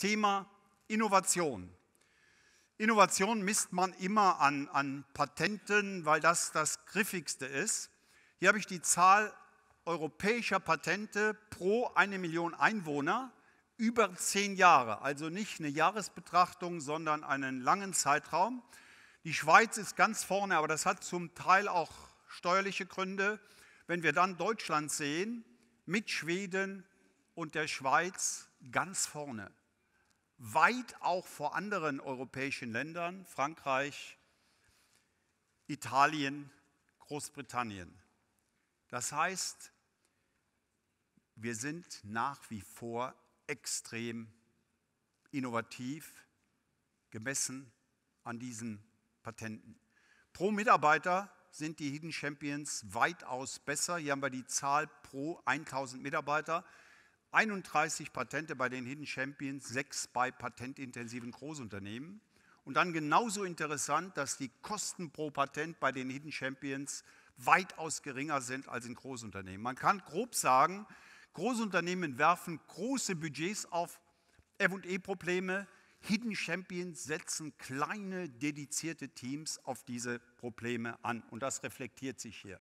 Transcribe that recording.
Thema Innovation. Innovation misst man immer an, an Patenten, weil das das griffigste ist. Hier habe ich die Zahl europäischer Patente pro eine Million Einwohner über zehn Jahre. Also nicht eine Jahresbetrachtung, sondern einen langen Zeitraum. Die Schweiz ist ganz vorne, aber das hat zum Teil auch steuerliche Gründe. Wenn wir dann Deutschland sehen, mit Schweden und der Schweiz ganz vorne weit auch vor anderen europäischen Ländern, Frankreich, Italien, Großbritannien. Das heißt, wir sind nach wie vor extrem innovativ gemessen an diesen Patenten. Pro Mitarbeiter sind die Hidden Champions weitaus besser. Hier haben wir die Zahl pro 1000 Mitarbeiter. 31 Patente bei den Hidden Champions, sechs bei patentintensiven Großunternehmen. Und dann genauso interessant, dass die Kosten pro Patent bei den Hidden Champions weitaus geringer sind als in Großunternehmen. Man kann grob sagen, Großunternehmen werfen große Budgets auf FE-Probleme, Hidden Champions setzen kleine, dedizierte Teams auf diese Probleme an. Und das reflektiert sich hier.